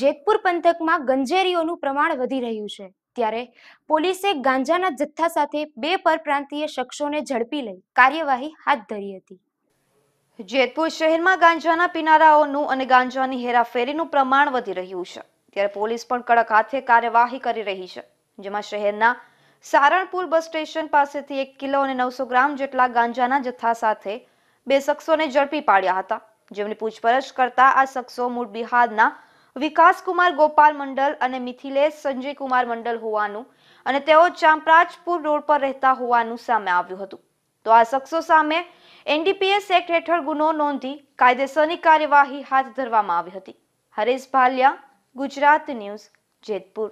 જેતપુર પંથકમાં ગંજેરીઓનું પ્રમાણ વધી રહ્યું છે ત્યારે પોલીસે ગાંજાના જથ્થા સાથે બે પરપ્રાંતીય શખ્સોને ઝડપી લઈ કાર્યવાહી હાથ ધરી હતી જેતપુર શહેરમાં ગાંજાના પીનારાઓનું અને ગાંજાની હેરાફેરીનું પ્રમાણ વધી રહ્યું છે ત્યારે પોલીસ પણ કડક હાથે કાર્યવાહી કરી રહી છે જેમાં શહેરના સારણપુર બસ સ્ટેશન પાસેથી એક કિલો અને નવસો ગ્રામ જેટલા ગાંજાના જથ્થા સાથે બે શખ્સોને ઝડપી પાડ્યા હતા જેમની પૂછપરછ કરતા આ શખ્સો મૂળ બિહારના વિકાસકુમાર ગોપાલ મંડલ અને મિથિલેશ સંજયકુમાર મંડલ હોવાનું અને તેઓ ચાંપરાજપુર રોડ પર રહેતા હોવાનું સામે આવ્યું હતું તો આ શખ્સો સામે એનડીપીએસ એક્ટ હેઠળ ગુનો નોંધી કાયદેસરની કાર્યવાહી હાથ ધરવામાં આવી હતી હરેશ ભાલિયા ગુજરાત ન્યૂઝ જેતપુર